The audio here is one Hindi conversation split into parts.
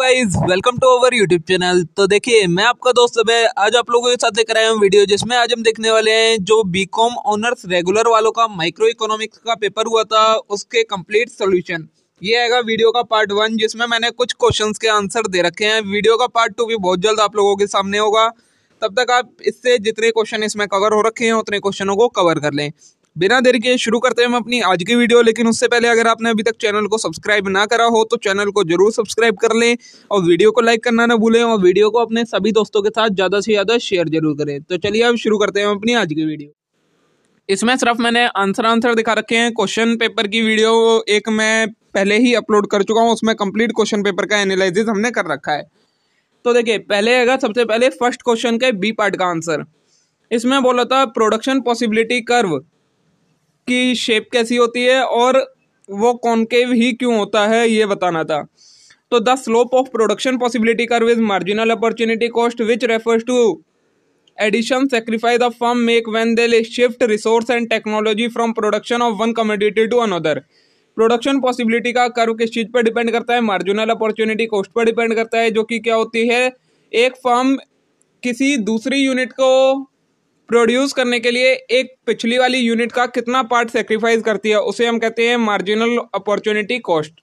Guys welcome to our YouTube channel तो देखिए मैं आपका दोस्त अब आज आप लोगों के साथ लेकर आया हूँ वीडियो जिसमें आज हम देखने वाले हैं जो बीकॉम ऑनर्स रेगुलर वालों का माइक्रो इकोनॉमिक्स का पेपर हुआ था उसके कंप्लीट सॉल्यूशन ये आएगा वीडियो का पार्ट वन जिसमें मैंने कुछ क्वेश्चन के आंसर दे रखे हैं वीडियो का पार्ट टू भी बहुत जल्द आप लोगों के सामने होगा तब तक आप इससे जितने क्वेश्चन इसमें कवर हो रखे हैं उतने क्वेश्चनों को कवर कर लें बिना देरी के शुरू करते हैं हम अपनी आज की वीडियो लेकिन उससे पहले अगर आपने अभी तक चैनल को सब्सक्राइब ना करा हो तो चैनल को जरूर सब्सक्राइब कर लें और वीडियो को लाइक करना ना भूलें और वीडियो को अपने सभी दोस्तों के साथ ज़्यादा से ज़्यादा शेयर जरूर करें तो चलिए अब शुरू करते हैं हम अपनी आज की वीडियो इसमें सिर्फ मैंने आंसर आंसर दिखा रखे हैं क्वेश्चन पेपर की वीडियो एक मैं पहले ही अपलोड कर चुका हूँ उसमें कंप्लीट क्वेश्चन पेपर का एनालिसिस हमने कर रखा है तो देखिए पहले आएगा सबसे पहले फर्स्ट क्वेश्चन के बी पार्ट का आंसर इसमें बोला था प्रोडक्शन पॉसिबिलिटी कर्व की शेप कैसी होती है और वो कॉन्केव ही क्यों होता है ये बताना था तो the slope of production possibility curve is marginal opportunity cost which refers to addition sacrifice of form make when they shift resource and technology from production of one community to another production possibility का कर्व किस चीज़ पर डिपेंड करता है मार्जिनल अपॉर्चुनिटी कॉस्ट पर डिपेंड करता है जो कि क्या होती है एक फर्म किसी दूसरी यूनिट को प्रोड्यूस करने के लिए एक पिछली वाली यूनिट का कितना पार्ट सेक्रीफाइस करती है उसे हम कहते हैं marginal opportunity cost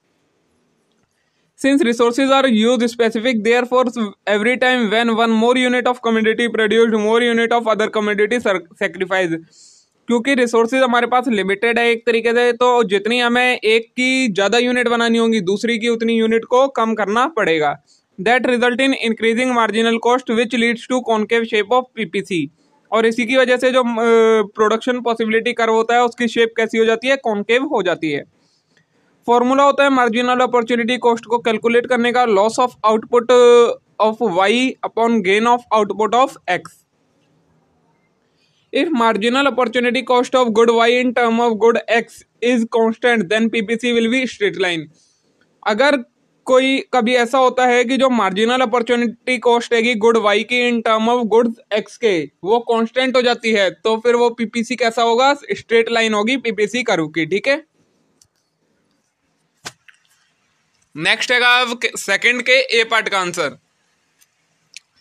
since since are use specific therefore every time when one more unit of community produced more unit of other community sacrifice क्योंकि रिसोर्सेज हमारे पास लिमिटेड है एक तरीके से तो जितनी हमें एक की ज़्यादा यूनिट बनानी होगी दूसरी की उतनी यूनिट को कम करना पड़ेगा that result in increasing marginal cost which leads to concave shape of P P C और इसी की वजह से जो प्रोडक्शन पॉसिबिलिटी कर्व होता है उसकी शेप कैसी हो जाती है कॉन्केव हो जाती है फॉर्मूला होता है मार्जिनल अपॉर्चुनिटी कॉस्ट को कैलकुलेट करने का loss of output of Y upon gain of output of X if marginal opportunity cost of good Y in term of good X is constant then PPC will be straight line अगर कोई कभी ऐसा होता है कि जो मार्जिनल अपॉर्चुनिटी कॉस्ट है गुड वाई की in term of good X के वो कांस्टेंट हो जाती है तो फिर वो पीपीसी कैसा होगा स्ट्रेट लाइन होगी पीपीसी करू की ठीक है नेक्स्ट है सेकंड के ए पार्ट का आंसर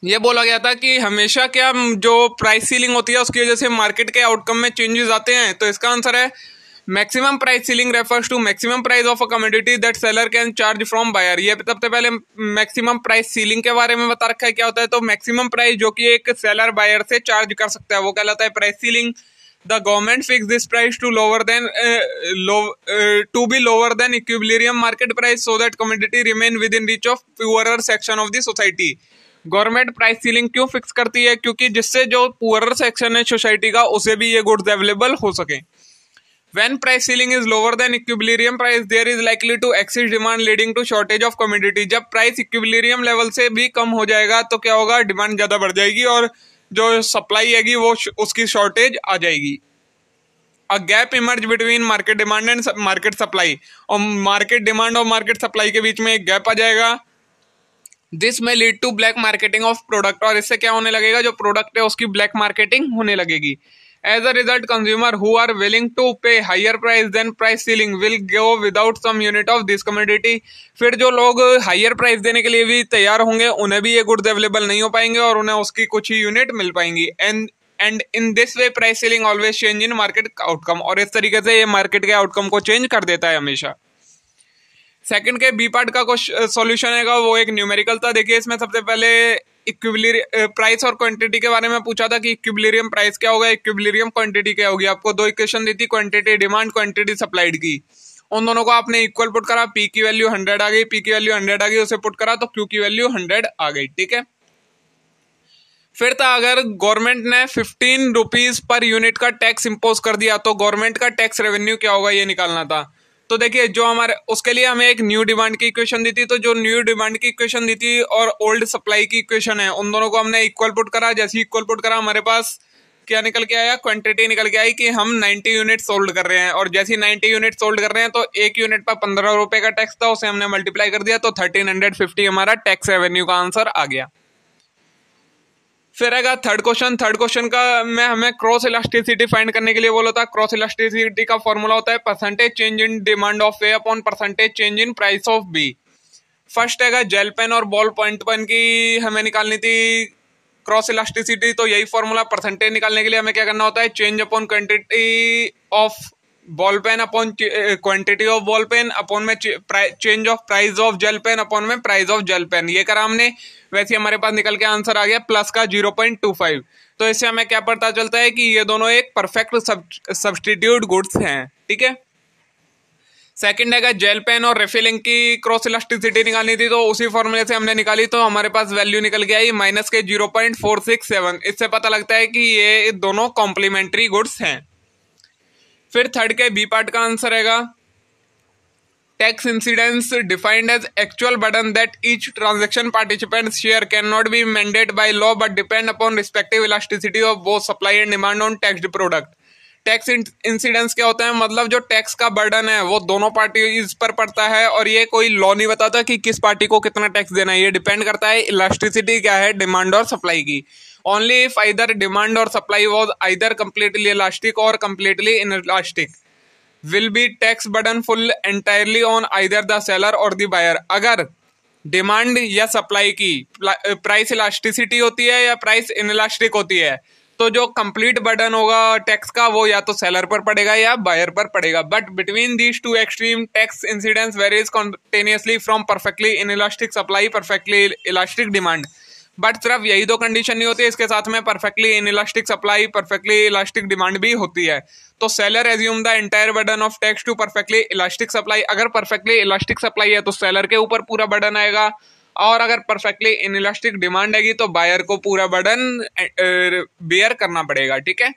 ये बोला गया था कि हमेशा क्या जो प्राइस सीलिंग होती है उसकी वजह से मार्केट के आउटकम में चेंजेस आते हैं तो इसका आंसर है maximum price ceiling refers to maximum price of a commodity that seller can charge from buyer ये सबसे पहले मैक्सिमम प्राइस सीलिंग के बारे में बता रखा है क्या होता है तो मैक्सिमम प्राइस जो कि एक सेलर बायर से चार्ज कर सकता है वो कहलाता है price ceiling the government fix this price to lower than to be lower than equilibrium market price so that commodity remain within reach of poorer section of the society government price ceiling क्यों फिक्स करती है क्योंकि जिससे जो पुअर सेक्शन है सोसाइटी का उसे भी ये गुड्स अवेलेबल हो सके When price ceiling is lower than equilibrium price, there is likely to excess demand leading to shortage of commodity. जब प्राइस इक्विलिब्रियम लेवल से भी कम हो जाएगा तो क्या होगा डिमांड ज़्यादा बढ़ जाएगी और जो सप्लाई हैगी वो उसकी शॉर्टेज आ जाएगी a gap emerge between market demand and market supply और मार्केट डिमांड और मार्केट सप्लाई के बीच में एक गैप आ जाएगा this may lead to black marketing of product और इससे क्या होने लगेगा जो प्रोडक्ट है उसकी ब्लैक मार्केटिंग होने लगेगी as a result consumer who are willing to pay higher price than price ceiling will go without some unit of this commodity. फिर जो लोग हायर प्राइस देने के लिए भी तैयार होंगे उन्हें भी ये गुड्स अवेलेबल नहीं हो पाएंगे और उन्हें उसकी कुछ ही यूनिट मिल पाएंगी and and in this way price ceiling always change in market outcome और इस तरीके से ये मार्केट के आउटकम को चेंज कर देता है हमेशा सेकंड के बी पार्ट का कुछ सॉल्यूशन है वो एक न्यूमेरिकल था देखिए इसमें सबसे पहले इक्विबलेरियम प्राइस और क्वांटिटी के बारे में पूछा था कि इक्विबिलियम प्राइस क्या होगा इक्विबिलियम क्वांटिटी क्या होगी आपको दो इक्वेशन दी थी क्वांटिटी डिमांड क्वांटिटी सप्लाइड की उन दोनों को आपने इक्वल पुट करा पी की वैल्यू हंड्रेड आ गई पी की वैल्यू हंड्रेड आ गई उसे पुट करा तो क्यू की वैल्यू हंड्रेड आ गई ठीक है फिर था अगर गवर्नमेंट ने फिफ्टीन रुपीज पर यूनिट का टैक्स इंपोज कर दिया तो गवर्नमेंट का टैक्स रेवेन्यू क्या होगा ये निकालना था तो देखिए जो हमारे उसके लिए हमें एक न्यू डिमांड की इक्वेशन दी थी तो जो न्यू डिमांड की इक्वेशन दी थी और ओल्ड सप्लाई की इक्वेशन है उन दोनों को हमने इक्वल पुट करा जैसे इक्वल पुट करा हमारे पास क्या निकल के आया क्वांटिटी निकल के आई कि हम 90 यूनिट सोल्ड कर रहे हैं और जैसे 90 यूनिट सोल्ड कर रहे हैं तो एक यूनिट पर पंद्रह रुपए का टैक्स था उसे हमने मल्टीप्लाई कर दिया तो थर्टीन हंड्रेड फिफ्टी हमारा टैक्स रेवेन्यू का आंसर आ गया फिर आएगा थर्ड क्वेश्चन थर्ड क्वेश्चन का मैं हमें क्रॉस इलास्टिसिटी फाइंड करने के लिए बोला था क्रॉस इलास्टिसिटी का फॉर्मूला होता है percentage change in demand of A upon percentage change in price of B first आएगा जेल पेन और बॉल पॉइंट पेन की हमें निकालनी थी क्रॉस इलास्टिसिटी तो यही फॉर्मूला परसेंटेज निकालने के लिए हमें क्या करना होता है change upon quantity of ball pen upon quantity of ball pen upon में change of price of gel pen upon में प्राइस ऑफ जेल पेन ये करा हमने वैसे हमारे पास निकल के आंसर आ गया प्लस का जीरो पॉइंट टू फाइव तो इससे हमें क्या पता चलता है कि ये दोनों एक परफेक्ट सब्सटीट्यूट गुड्स हैं ठीक है सेकंड है जेल पेन और रेफिलिंग की क्रॉस इलास्टिसिटी निकालनी थी तो उसी फॉर्मूले से हमने निकाली तो हमारे पास वैल्यू निकल के आई माइनस के zero point four six seven इससे पता लगता है कि ये दोनों कॉम्प्लीमेंट्री गुड्स हैं फिर थर्ड के बी पार्ट का आंसर आएगा tax incidence defined as actual burden that each transaction participant share can not be mandate by law but depend upon respective elasticity of both supply and demand on tax product tax incidence क्या होता है मतलब जो टैक्स का बर्डन है वो दोनों पार्टीज पर पड़ता है और ये कोई लॉ नहीं बताता कि किस पार्टी को कितना टैक्स देना है ये डिपेंड करता है इलास्टिसिटी क्या है डिमांड और सप्लाई की इफ आइदर डिमांड और supply was either completely elastic और completely inelastic will be tax burden full entirely on either the seller और द बायर अगर डिमांड या सप्लाई की प्राइस इलास्टिसिटी eh, होती है या प्राइस इनलास्टिक होती है तो जो कंप्लीट बर्डन होगा टैक्स का वो या तो सेलर पर पड़ेगा या बायर पर पड़ेगा but between these two extreme tax incidence varies continuously from perfectly inelastic supply perfectly elastic demand but सिर्फ यही दो कंडीशन नहीं होती इसके साथ में perfectly inelastic supply perfectly elastic demand भी होती है तो seller assume the entire burden of tax to perfectly elastic supply अगर परफेक्टली इलास्टिक सप्लाई है तो सेलर के ऊपर पूरा बर्डन आएगा और अगर परफेक्टली इन इलास्टिक डिमांड आएगी तो बायर को पूरा बर्डन बेयर करना पड़ेगा ठीक है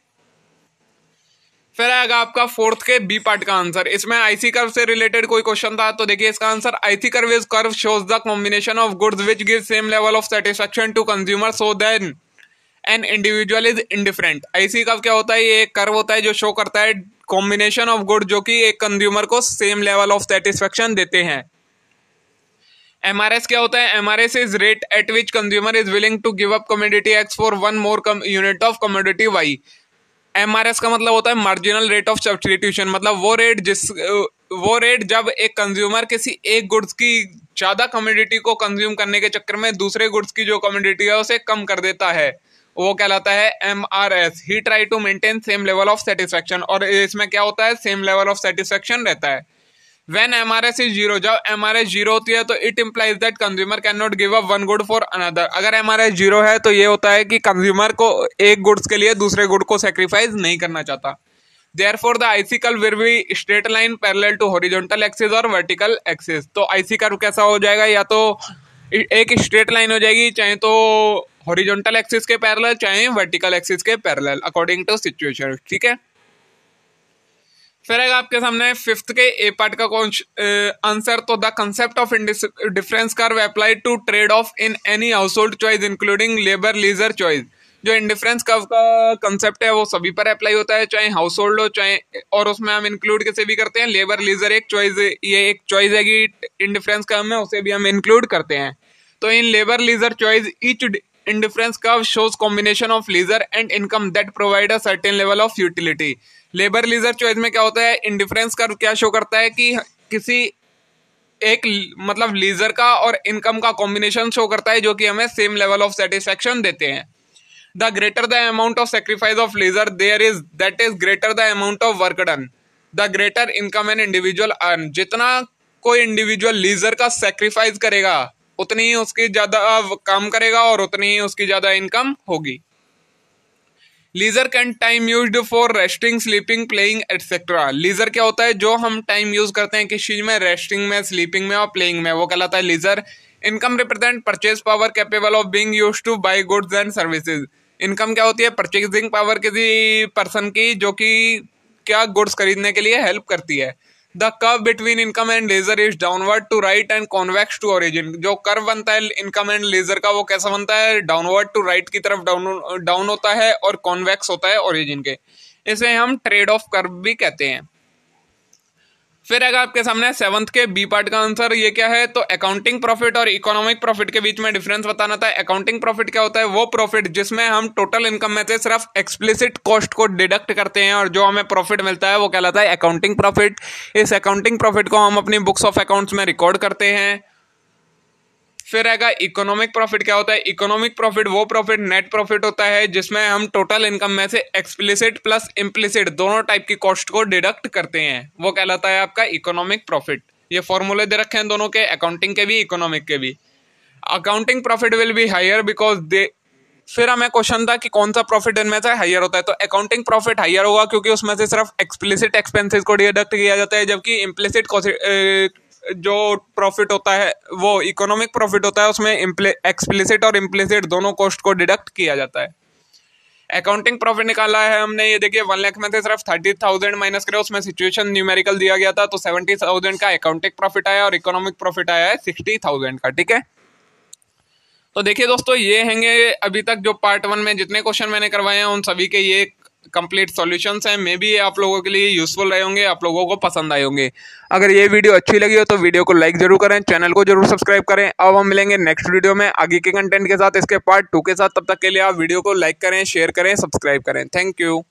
फिर आएगा आपका फोर्थ के बी पार्ट का आंसर इसमें आईसी कर्व से रिलेटेड कोई क्वेश्चन था तो देखिए इसका answer IC curve is curve shows the combination of goods which give same level of satisfaction to consumer so then an individual is indifferent IC curve क्या होता है ये एक कर्व होता है जो शो करता है कॉम्बिनेशन ऑफ गुड जो कि एक कंज्यूमर को सेम लेवल ऑफ सेटिस्फेक्शन देते हैं एम आर एस क्या होता है M R S is rate at which consumer is willing to give up commodity X for one more unit of commodity Y M का मतलब होता है मार्जिनल रेट ऑफ सब्सटीट्यूशन मतलब वो रेट जिस वो रेट जब एक कंज्यूमर किसी एक गुड्स की ज़्यादा कम्योडिटी को कंज्यूम करने के चक्कर में दूसरे गुड्स की जो कम्योडिटी है उसे कम कर देता है वो कहलाता है M R S he try to maintain same level of satisfaction और इसमें क्या होता है सेम लेवल ऑफ सेटिस्फेक्शन रहता है when M R S is zero जब एम आर एस जीरो होती है तो it implies that consumer can not give up one good for another अगर एम आर एस जीरो है तो ये होता है कि कंज्यूमर को एक गुड्स के लिए दूसरे गुड को सेक्रीफाइस नहीं करना चाहता therefore the IC curve will be straight line parallel to horizontal axis और वर्टिकल एक्सिस तो आईसी कर्व कैसा हो जाएगा या तो एक स्ट्रेट लाइन हो जाएगी चाहे तो हॉरिजॉन्टल एक्सिस के पैरेलल चाहे वर्टिकल एक्सिस के पैरेलल अकॉर्डिंग टू सिचुएशन ठीक है फिर आएगा आपके सामने फिफ्थ के ए पार्ट का कौन आंसर तो the concept of difference curve apply to trade off in any household choice including labour leisure choice जो इंडिफरेंस कर्व का कंसेप्ट है वो सभी पर अप्लाई होता है चाहे हाउस होल्ड हो चाहे और उसमें हम इंक्लूड कैसे भी करते हैं लेबर लीजर एक चॉइस ये एक चॉइस है कि इंडिफरेंस कर्व में उसे भी हम इंक्लूड करते हैं तो in labour leisure choice each indifference curve shows combination of leisure and income that provide a certain level of utility labour leisure choice में क्या होता है इंडिफरेंस कर्व क्या शो करता है कि किसी एक मतलब लीजर का और इनकम का कॉम्बिनेशन शो करता है जो कि हमें सेम लेवल ऑफ सेटिस्फेक्शन देते हैं the greater the amount of sacrifice of leisure there is that is greater the amount of work done the greater income an individual earn जितना कोई इंडिविजुअल लीजर का सेक्रीफाइस करेगा उतनी ही उसकी ज़्यादा काम करेगा और उतनी ही उसकी ज़्यादा इनकम होगी leisure can time use for resting sleeping playing etcetera leisure क्या होता है जो हम टाइम यूज करते हैं किस चीज में रेस्टिंग में स्लीपिंग में और प्लेइंग में वो कहलाता है leisure income represent purchase power capable of being use to buy goods and services income क्या होती है परचेजिंग पावर किसी पर्सन की जो कि क्या गुड्स खरीदने के लिए हेल्प करती है the curve between income and leisure is downward to right and convex to origin जो कर्व बनता है इनकम एंड लेजर का वो कैसा बनता है डाउनवर्ड टू राइट की तरफ डाउन डाउन होता है और कॉन्वेक्स होता है ओरिजिन के इसे हम ट्रेड ऑफ कर्व भी कहते हैं फिर आएगा आपके सामने सेवंथ के बी पार्ट का आंसर ये क्या है तो अकाउंटिंग प्रॉफिट और इकोनॉमिक प्रॉफिट के बीच में डिफरेंस बताना था अकाउंटिंग प्रॉफिट क्या होता है वो प्रॉफिट जिसमें हम टोटल इनकम में से सिर्फ एक्सप्लिसिट कॉस्ट को डिडक्ट करते हैं और जो हमें प्रॉफिट मिलता है वो कहलाता है अकाउंटिंग प्रॉफिट इस अकाउंटिंग प्रॉफिट को हम अपनी बुक्स ऑफ अकाउंट्स में रिकॉर्ड करते हैं फिर आएगा इकोनॉमिक प्रॉफिट क्या होता है इकोनॉमिक प्रॉफिट वो प्रॉफिट नेट प्रॉफिट होता है जिसमें हम टोटल इनकम में से एक्सप्लिसिट प्लस इम्प्लिसिट दोनों टाइप की कॉस्ट को डिडक्ट करते हैं वो कहलाता है आपका इकोनॉमिक प्रॉफिट ये फॉर्मूले दे रखे हैं दोनों के अकाउंटिंग के भी इकोनॉमिक के भी accounting profit will be higher because they फिर हमें क्वेश्चन था कि कौन सा प्रॉफिट इनमें से हायर होता है तो अकाउंटिंग प्रॉफिट हायर होगा क्योंकि उसमें से सिर्फ एक्सप्लिसिट एक्सपेंसेस को डिडक्ट किया जाता है जबकि इम्प्लिसिट जो प्रॉफिट होता है वो इकोनॉमिक प्रॉफिट होता है उसमें एक्सप्लिसिट और इम्प्लिसिट दोनों कॉस्ट को डिडक्ट किया जाता है अकाउंटिंग प्रॉफिट निकाला है हमने ये देखिए वन लाख में से सिर्फ थर्टी थाउजेंड माइनस करे उसमें सिचुएशन न्यूमेरिकल दिया गया था तो सेवेंटी थाउजेंड का अकाउंटिंग प्रॉफिट आया और इकोनॉमिक प्रॉफिट आया है सिक्सटी थाउजेंड का ठीक है तो देखिए दोस्तों ये हैंगे अभी तक जो पार्ट वन में जितने क्वेश्चन मैंने करवाए हैं उन सभी के ये कंप्लीट सॉल्यूशंस हैं मे भी ये आप लोगों के लिए यूज़फुल रहे होंगे आप लोगों को पसंद आए होंगे अगर ये वीडियो अच्छी लगी हो तो वीडियो को लाइक ज़रूर करें चैनल को जरूर सब्सक्राइब करें अब हम मिलेंगे नेक्स्ट वीडियो में आगे के कंटेंट के साथ इसके पार्ट टू के साथ तब तक के लिए आप वीडियो को लाइक करें शेयर करें सब्सक्राइब करें थैंक यू